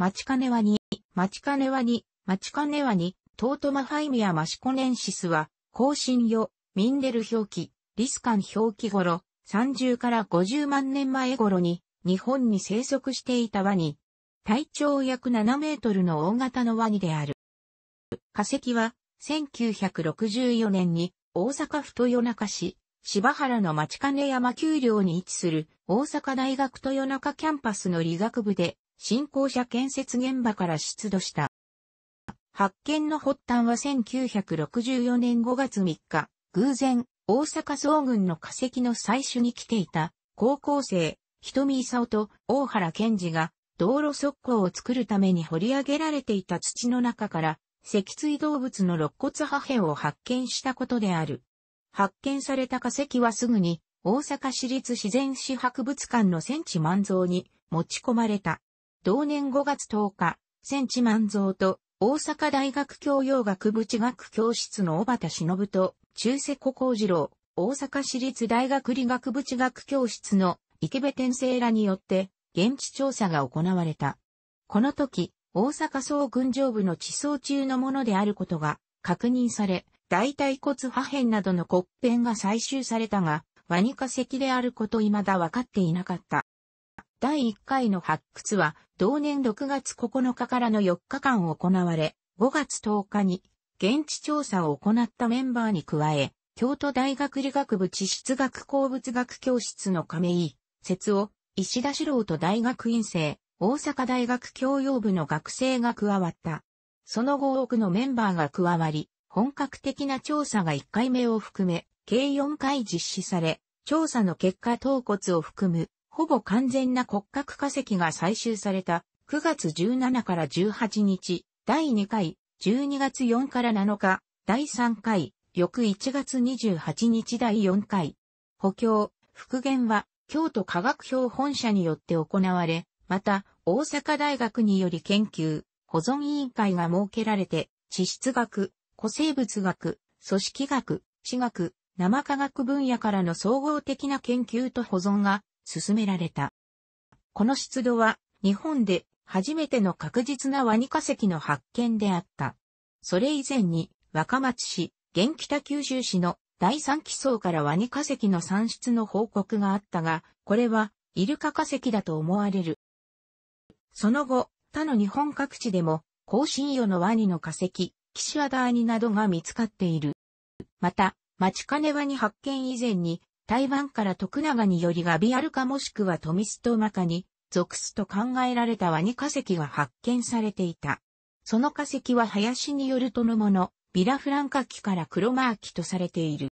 町金は2、町金は2、町金ワニ、トートマファイミアマシコネンシスは、更新よ、ミンデル表記、リスカン表記頃、30から50万年前頃に、日本に生息していたワニ。体長約7メートルの大型のワニである。化石は、1964年に、大阪府豊中市、柴原の町金山丘陵に位置する、大阪大学豊中キャンパスの理学部で、新校舎建設現場から出土した。発見の発端は1964年5月3日、偶然、大阪総軍の化石の採取に来ていた、高校生、瞳勲と大原健二が、道路側溝を作るために掘り上げられていた土の中から、脊椎動物の肋骨破片を発見したことである。発見された化石はすぐに、大阪市立自然史博物館の戦地満蔵に持ち込まれた。同年5月10日、千地万蔵と大阪大学教養学部地学教室の小畑忍と中世古幸次郎、大阪市立大学理学部地学教室の池部天生らによって現地調査が行われた。この時、大阪総軍上部の地層中のものであることが確認され、大腿骨破片などの骨片が採集されたが、ワニ化石であること未だ分かっていなかった。第1回の発掘は同年6月9日からの4日間行われ、5月10日に現地調査を行ったメンバーに加え、京都大学理学部地質学鉱物学教室の亀井、節夫、石田志郎と大学院生、大阪大学教養部の学生が加わった。その後多くのメンバーが加わり、本格的な調査が1回目を含め、計4回実施され、調査の結果頭骨を含むほぼ完全な骨格化石が採集された9月17から18日、第2回、12月4から7日、第3回、翌1月28日第4回。補強、復元は、京都科学標本社によって行われ、また、大阪大学により研究、保存委員会が設けられて、地質学、古生物学、組織学、地学、生科学分野からの総合的な研究と保存が進められた。この出土は日本で初めての確実なワニ化石の発見であった。それ以前に若松市、現北九州市の第三基層からワニ化石の産出の報告があったが、これはイルカ化石だと思われる。その後、他の日本各地でも、更新用のワニの化石、キシアダーニなどが見つかっている。また、マチカネワニ発見以前に、台湾から徳永によりガビアルカもしくはトミストマカに属すと考えられたワニ化石が発見されていた。その化石は林によるとのもの、ビラフランカ期からクロマーキとされている。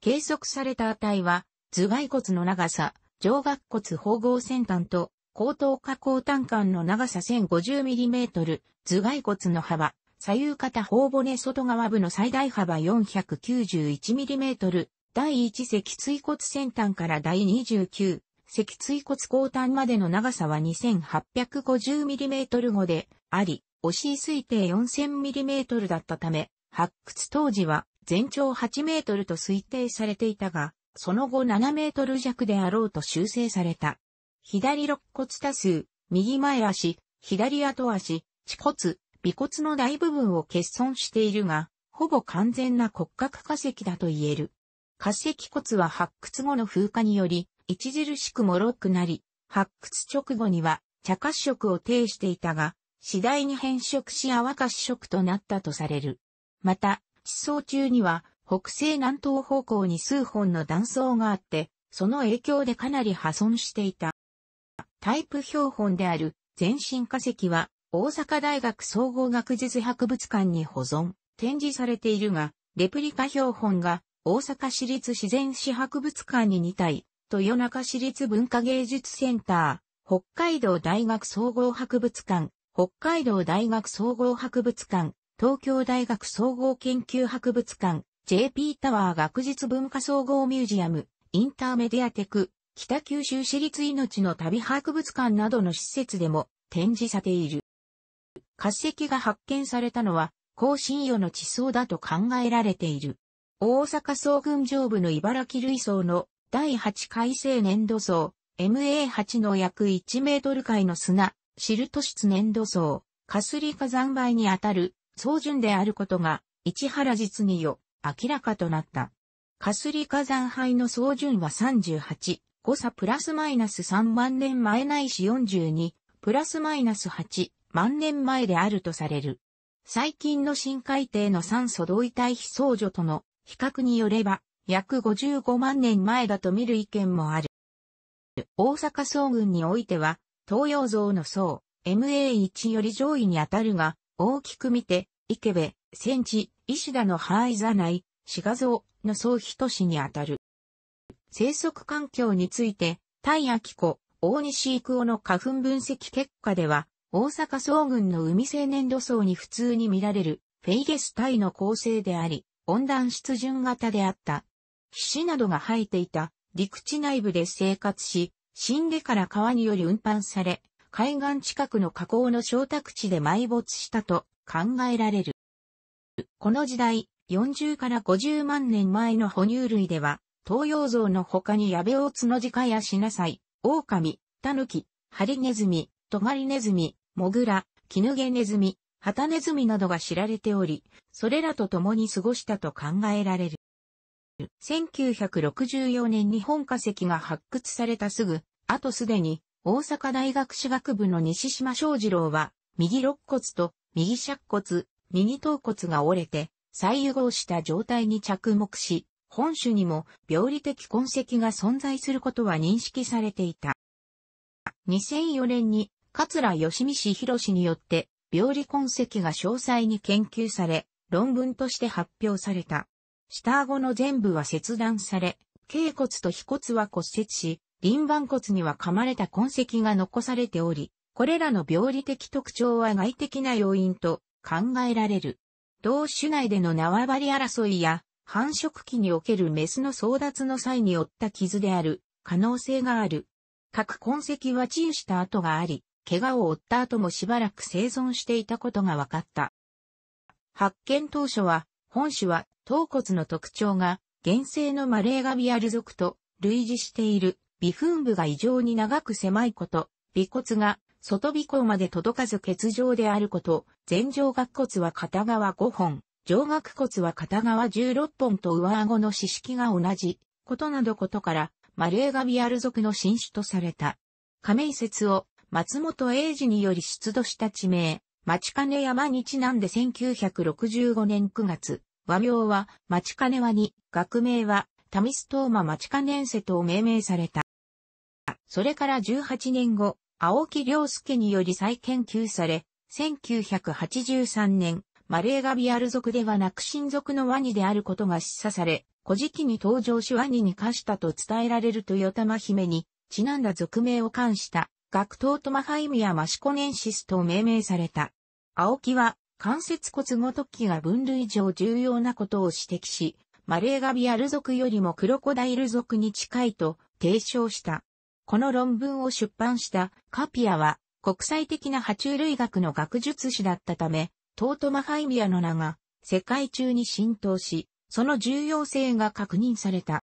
計測された値は、頭蓋骨の長さ、上顎骨縫合先端と、後頭下後端間の長さ 1050mm、頭蓋骨の幅、左右肩頬骨外側部の最大幅 491mm、第1脊椎骨先端から第29脊椎骨後端までの長さは 2850mm 後であり、押し推定 4000mm だったため、発掘当時は全長8メートルと推定されていたが、その後7メートル弱であろうと修正された。左肋骨多数、右前足、左後足、恥骨、尾骨の大部分を欠損しているが、ほぼ完全な骨格化石だと言える。化石骨は発掘後の風化により、著しく脆くなり、発掘直後には茶褐色を呈していたが、次第に変色し淡褐色となったとされる。また、地層中には北西南東方向に数本の断層があって、その影響でかなり破損していた。タイプ標本である全身化石は大阪大学総合学術博物館に保存、展示されているが、レプリカ標本が大阪市立自然史博物館に2体、豊中市立文化芸術センター、北海道大学総合博物館、北海道大学総合博物館、東京大学総合研究博物館、JP タワー学術文化総合ミュージアム、インターメディアテク、北九州市立命の旅博物館などの施設でも展示されている。化石が発見されたのは、高新与の地層だと考えられている。大阪総群上部の茨城類層の第8回生粘土層、MA8 の約1メートル界の砂、シルト質粘土層、かすり火山灰にあたる、総順であることが、市原実によ、明らかとなった。かすり火山灰の総順は38、誤差プラスマイナス3万年前ないし42、プラスマイナス8万年前であるとされる。最近の深海底の酸素同位体非相除との比較によれば、約55万年前だと見る意見もある。大阪総軍においては、東洋像の層、MA1 より上位にあたるが、大きく見て、池部、千地、石田の範囲座内、志賀像の層等しにあたる。生息環境について、タイ・アキコ、大西育夫の花粉分析結果では、大阪総軍の海青年土層に普通に見られる、フェイゲスイの構成であり、温暖湿潤型であった。皮脂などが生えていた陸地内部で生活し、死んでから川により運搬され、海岸近くの河口の小宅地で埋没したと考えられる。この時代、40から50万年前の哺乳類では、東洋像の他にヤベオツノジカやシナサイ、オオカミ、タヌキ、ハリネズミ、トガリネズミ、モグラ、キヌゲネズミ、ハタネズミなどが知られており、それらと共に過ごしたと考えられる。1964年日本化石が発掘されたすぐ、あとすでに、大阪大学史学部の西島正二郎は、右肋骨と右尺骨、右頭骨が折れて、再融合した状態に着目し、本種にも病理的痕跡が存在することは認識されていた。2004年に、桂吉見氏博士によって病理痕跡が詳細に研究され、論文として発表された。下顎の全部は切断され、頸骨と皮骨は骨折し、輪盤骨には噛まれた痕跡が残されており、これらの病理的特徴は外的な要因と考えられる。同種内での縄張り争いや繁殖期におけるメスの争奪の際に負った傷である可能性がある。各痕跡は治癒した跡があり、怪我を負った後もしばらく生存していたことが分かった。発見当初は、本種は頭骨の特徴が、原生のマレーガビアル属と類似している微粉部が異常に長く狭いこと、尾骨が外尾骨まで届かず欠状であること、前上顎骨は片側5本、上顎骨は片側16本と上顎の四式が同じことなどことから、マレーガビアル属の新種とされた。亀盟説を松本英治により出土した地名、町金山にちなんで1965年9月、和名は町金和に、学名はタミストーマ町金瀬と命名された。それから18年後、青木良介により再研究され、1983年、マレーガビアル族ではなく親族のワニであることが示唆され、古事記に登場しワニに化したと伝えられる豊玉姫に、ちなんだ俗名を冠した学頭トマハイミアマシコネンシスと命名された。青木は、関節骨ごときが分類上重要なことを指摘し、マレーガビアル族よりもクロコダイル族に近いと提唱した。この論文を出版したカピアは、国際的な爬虫類学の学術誌だったため、トートマハイミアの名が世界中に浸透し、その重要性が確認された。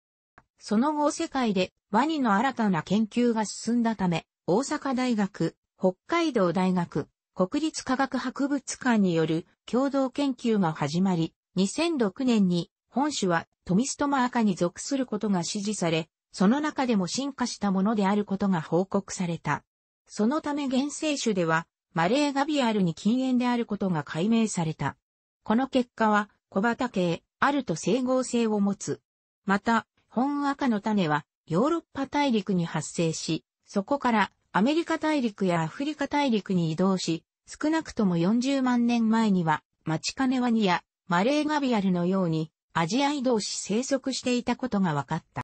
その後世界でワニの新たな研究が進んだため、大阪大学、北海道大学、国立科学博物館による共同研究が始まり、2006年に本種はトミストマ赤に属することが指示され、その中でも進化したものであることが報告された。そのため原生種では、マレーガビアルに禁煙であることが解明された。この結果は、小畑系、あると整合性を持つ。また、本赤の種は、ヨーロッパ大陸に発生し、そこからアメリカ大陸やアフリカ大陸に移動し、少なくとも40万年前には、マチカネワニやマレーガビアルのようにアジア移動し生息していたことが分かった。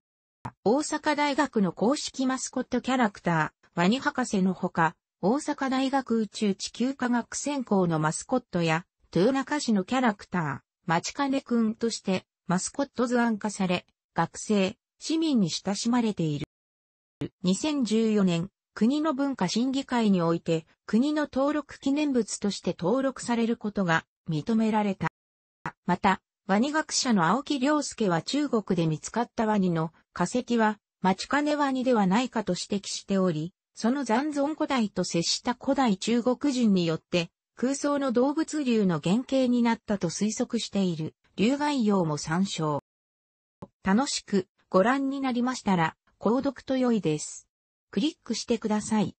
大阪大学の公式マスコットキャラクター、ワニ博士のほか、大阪大学宇宙地球科学専攻のマスコットや、豊中市のキャラクター、マチカネくんとしてマスコット図案化され、学生、市民に親しまれている。2014年、国の文化審議会において、国の登録記念物として登録されることが認められた。また、ワニ学者の青木良介は中国で見つかったワニの化石は、待金ワニではないかと指摘しており、その残存古代と接した古代中国人によって、空想の動物流の原型になったと推測している、流外用も参照。楽しくご覧になりましたら、購読と良いです。クリックしてください。